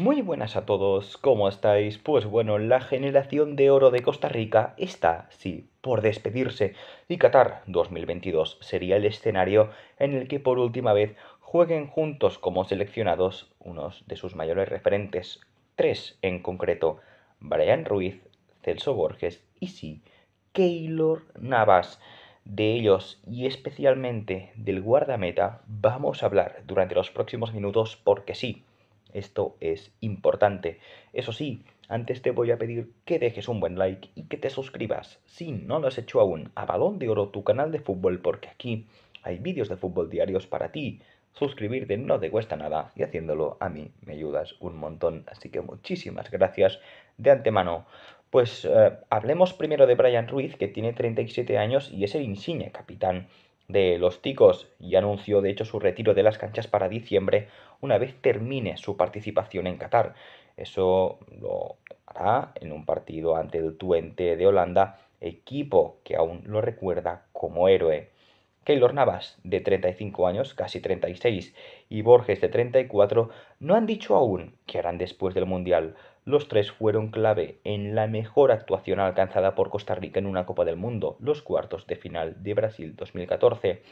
Muy buenas a todos, ¿cómo estáis? Pues bueno, la generación de oro de Costa Rica está, sí, por despedirse y Qatar 2022 sería el escenario en el que por última vez jueguen juntos como seleccionados unos de sus mayores referentes, tres en concreto, Brian Ruiz, Celso Borges y sí, Keylor Navas. De ellos y especialmente del guardameta vamos a hablar durante los próximos minutos porque sí, esto es importante. Eso sí, antes te voy a pedir que dejes un buen like y que te suscribas, si no lo has hecho aún, a Balón de Oro, tu canal de fútbol, porque aquí hay vídeos de fútbol diarios para ti. Suscribirte no te cuesta nada y haciéndolo a mí me ayudas un montón. Así que muchísimas gracias de antemano. Pues eh, hablemos primero de Brian Ruiz, que tiene 37 años y es el insigne capitán de los Ticos y anunció de hecho su retiro de las canchas para diciembre una vez termine su participación en Qatar. Eso lo hará en un partido ante el tuente de Holanda, equipo que aún lo recuerda como héroe. Keylor Navas, de 35 años, casi 36, y Borges, de 34, no han dicho aún qué harán después del Mundial. Los tres fueron clave en la mejor actuación alcanzada por Costa Rica en una Copa del Mundo, los cuartos de final de Brasil 2014.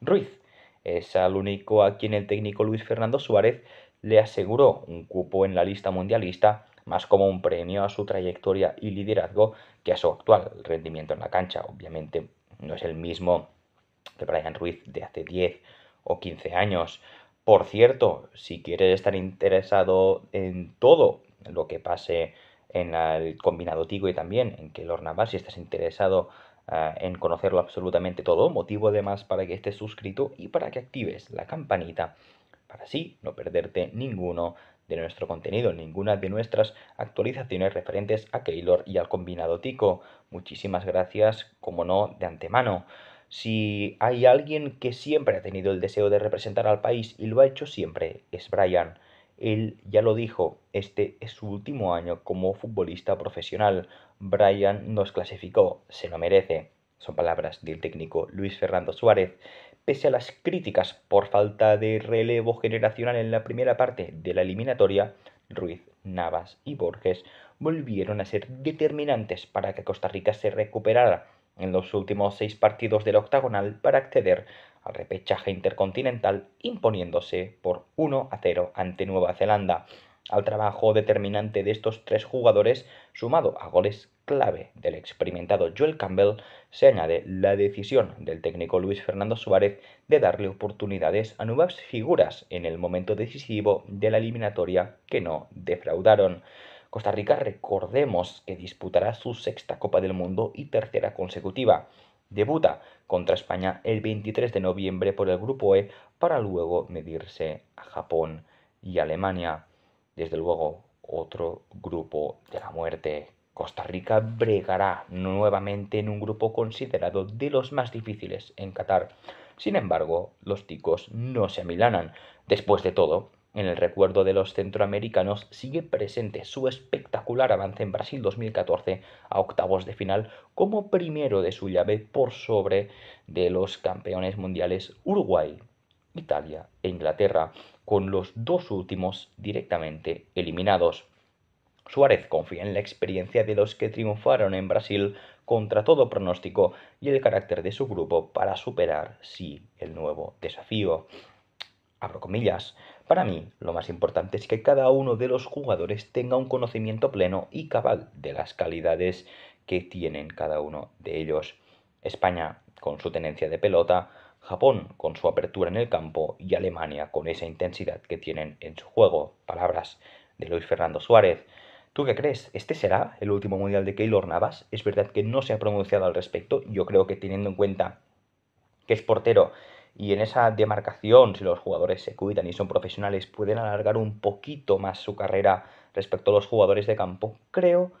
Ruiz es al único a quien el técnico Luis Fernando Suárez le aseguró un cupo en la lista mundialista, más como un premio a su trayectoria y liderazgo que a su actual rendimiento en la cancha. Obviamente no es el mismo que Brian Ruiz de hace 10 o 15 años. Por cierto, si quieres estar interesado en todo lo que pase en el combinado Tigo y también en Keylor Navas, si estás interesado eh, en conocerlo absolutamente todo, motivo además para que estés suscrito y para que actives la campanita para así no perderte ninguno de nuestro contenido, ninguna de nuestras actualizaciones referentes a Keylor y al combinado Tico. Muchísimas gracias, como no, de antemano. Si hay alguien que siempre ha tenido el deseo de representar al país y lo ha hecho siempre, es Brian. Él ya lo dijo, este es su último año como futbolista profesional. Brian nos clasificó, se lo merece. Son palabras del técnico Luis Fernando Suárez. Pese a las críticas por falta de relevo generacional en la primera parte de la eliminatoria, Ruiz, Navas y Borges volvieron a ser determinantes para que Costa Rica se recuperara en los últimos seis partidos del octagonal para acceder al repechaje intercontinental imponiéndose por 1 a 0 ante Nueva Zelanda. Al trabajo determinante de estos tres jugadores, sumado a goles clave del experimentado Joel Campbell, se añade la decisión del técnico Luis Fernando Suárez de darle oportunidades a nuevas figuras en el momento decisivo de la eliminatoria que no defraudaron. Costa Rica recordemos que disputará su sexta Copa del Mundo y tercera consecutiva. Debuta contra España el 23 de noviembre por el Grupo E para luego medirse a Japón y Alemania. Desde luego, otro grupo de la muerte. Costa Rica bregará nuevamente en un grupo considerado de los más difíciles en Qatar. Sin embargo, los ticos no se amilanan. Después de todo, en el recuerdo de los centroamericanos sigue presente su espectacular avance en Brasil 2014 a octavos de final como primero de su llave por sobre de los campeones mundiales Uruguay, Italia e Inglaterra, con los dos últimos directamente eliminados. Suárez confía en la experiencia de los que triunfaron en Brasil contra todo pronóstico y el carácter de su grupo para superar, sí, el nuevo desafío. Abro comillas, para mí, lo más importante es que cada uno de los jugadores tenga un conocimiento pleno y cabal de las calidades que tienen cada uno de ellos. España con su tenencia de pelota, Japón con su apertura en el campo y Alemania con esa intensidad que tienen en su juego. Palabras de Luis Fernando Suárez. ¿Tú qué crees? ¿Este será el último mundial de Keylor Navas? Es verdad que no se ha pronunciado al respecto. Yo creo que teniendo en cuenta que es portero y en esa demarcación, si los jugadores se cuidan y son profesionales, pueden alargar un poquito más su carrera respecto a los jugadores de campo, creo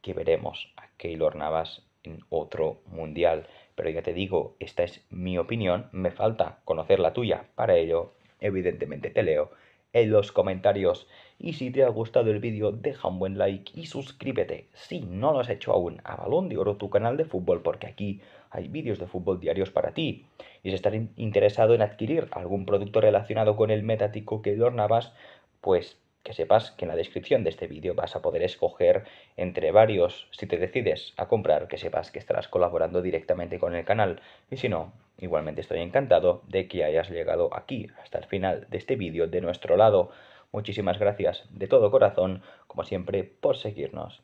que veremos a Keylor Navas en otro mundial. Pero ya te digo, esta es mi opinión, me falta conocer la tuya. Para ello, evidentemente te leo en los comentarios. Y si te ha gustado el vídeo, deja un buen like y suscríbete, si no lo has hecho aún, a Balón de Oro, tu canal de fútbol, porque aquí hay vídeos de fútbol diarios para ti. Y si estás interesado en adquirir algún producto relacionado con el metático que ornabas, pues que sepas que en la descripción de este vídeo vas a poder escoger entre varios, si te decides a comprar, que sepas que estarás colaborando directamente con el canal. Y si no, igualmente estoy encantado de que hayas llegado aquí, hasta el final de este vídeo de nuestro lado. Muchísimas gracias de todo corazón, como siempre, por seguirnos.